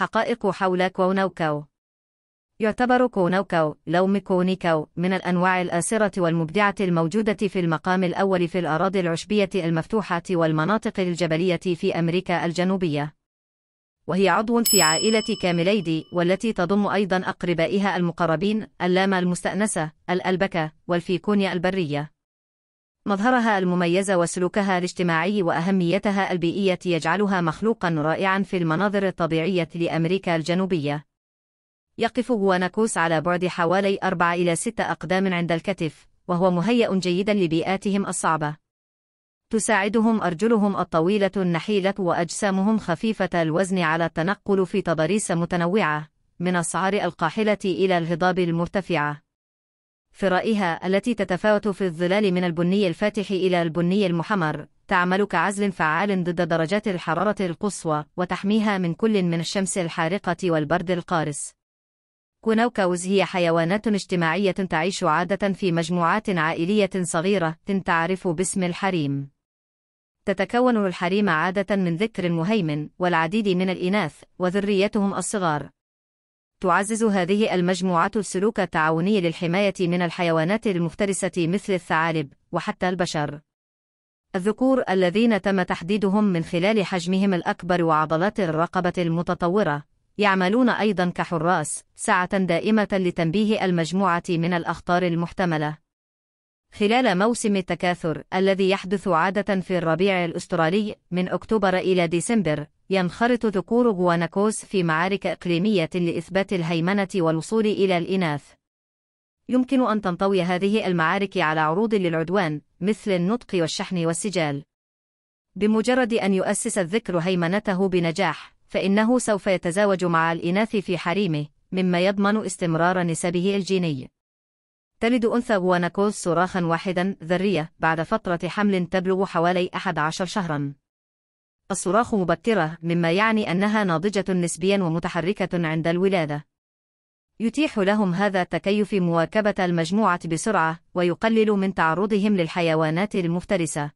حقائق حول كونوكو يعتبر كونوكو لوم كونيكو من الأنواع الآسرة والمبدعة الموجودة في المقام الأول في الأراضي العشبية المفتوحة والمناطق الجبلية في أمريكا الجنوبية وهي عضو في عائلة كامليدي والتي تضم أيضا أقربائها المقربين اللاما المستأنسة الألبكة والفيكونيا البرية مظهرها المميز وسلوكها الاجتماعي وأهميتها البيئية يجعلها مخلوقا رائعا في المناظر الطبيعية لأمريكا الجنوبية. يقف غواناكوس على بعد حوالي 4 إلى 6 أقدام عند الكتف، وهو مهيأ جيدا لبيئاتهم الصعبة. تساعدهم أرجلهم الطويلة النحيلة وأجسامهم خفيفة الوزن على التنقل في تضاريس متنوعة، من أسعار القاحلة إلى الهضاب المرتفعة. في رأيها التي تتفاوت في الظلال من البني الفاتح إلى البني المحمر تعمل كعزل فعال ضد درجات الحرارة القصوى وتحميها من كل من الشمس الحارقة والبرد القارس كونوكاوز هي حيوانات اجتماعية تعيش عادة في مجموعات عائلية صغيرة تعرف باسم الحريم تتكون الحريم عادة من ذكر مهيمن والعديد من الإناث وذريتهم الصغار تعزز هذه المجموعة السلوك التعاوني للحماية من الحيوانات المفترسة مثل الثعالب وحتى البشر. الذكور الذين تم تحديدهم من خلال حجمهم الأكبر وعضلات الرقبة المتطورة يعملون أيضا كحراس ساعة دائمة لتنبيه المجموعة من الأخطار المحتملة. خلال موسم التكاثر الذي يحدث عادة في الربيع الأسترالي من أكتوبر إلى ديسمبر ينخرط ذكور غواناكوس في معارك إقليمية لإثبات الهيمنة والوصول إلى الإناث. يمكن أن تنطوي هذه المعارك على عروض للعدوان مثل النطق والشحن والسجال. بمجرد أن يؤسس الذكر هيمنته بنجاح، فإنه سوف يتزاوج مع الإناث في حريمه، مما يضمن استمرار نسبه الجيني. تلد أنثى غواناكوس صراخا واحدا ذرية بعد فترة حمل تبلغ حوالي 11 شهرا. الصراخ مبكرة مما يعني أنها ناضجة نسبيا ومتحركة عند الولادة. يتيح لهم هذا التكيف مواكبة المجموعة بسرعة ويقلل من تعرضهم للحيوانات المفترسة.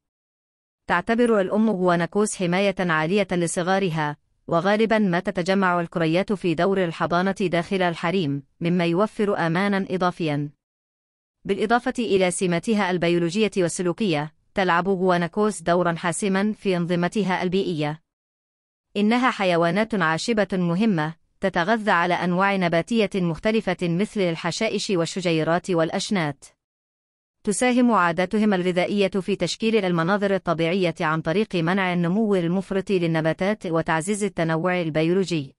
تعتبر الأم غواناكوس حماية عالية لصغارها، وغالبا ما تتجمع الكريات في دور الحضانة داخل الحريم، مما يوفر أمانا إضافيا. بالإضافة إلى سماتها البيولوجية والسلوكية، تلعب غواناكوس دورا حاسما في أنظمتها البيئية. إنها حيوانات عاشبة مهمة، تتغذى على أنواع نباتية مختلفة مثل الحشائش والشجيرات والأشنات. تساهم عاداتهم الغذائية في تشكيل المناظر الطبيعية عن طريق منع النمو المفرط للنباتات وتعزيز التنوع البيولوجي.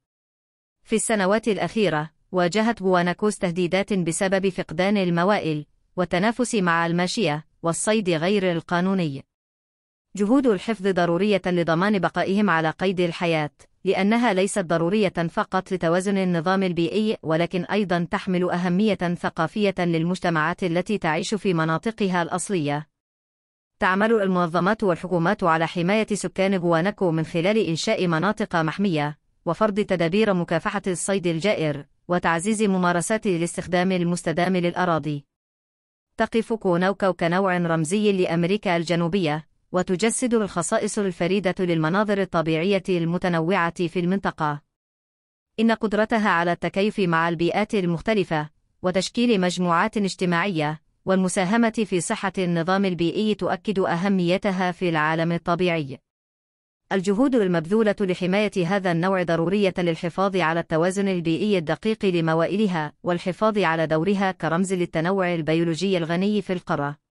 في السنوات الأخيرة، واجهت بواناكوس تهديدات بسبب فقدان الموائل والتنافس مع الماشية، والصيد غير القانوني. جهود الحفظ ضرورية لضمان بقائهم على قيد الحياة، لأنها ليست ضرورية فقط لتوازن النظام البيئي ولكن أيضا تحمل أهمية ثقافية للمجتمعات التي تعيش في مناطقها الأصلية. تعمل المنظمات والحكومات على حماية سكان غوانكو من خلال إنشاء مناطق محمية، وفرض تدابير مكافحة الصيد الجائر، وتعزيز ممارسات الاستخدام المستدام للأراضي. تقف كونوكو كنوع رمزي لأمريكا الجنوبية وتجسد الخصائص الفريدة للمناظر الطبيعية المتنوعة في المنطقة إن قدرتها على التكيف مع البيئات المختلفة وتشكيل مجموعات اجتماعية والمساهمة في صحة النظام البيئي تؤكد أهميتها في العالم الطبيعي الجهود المبذولة لحماية هذا النوع ضرورية للحفاظ على التوازن البيئي الدقيق لموائلها والحفاظ على دورها كرمز للتنوع البيولوجي الغني في القرى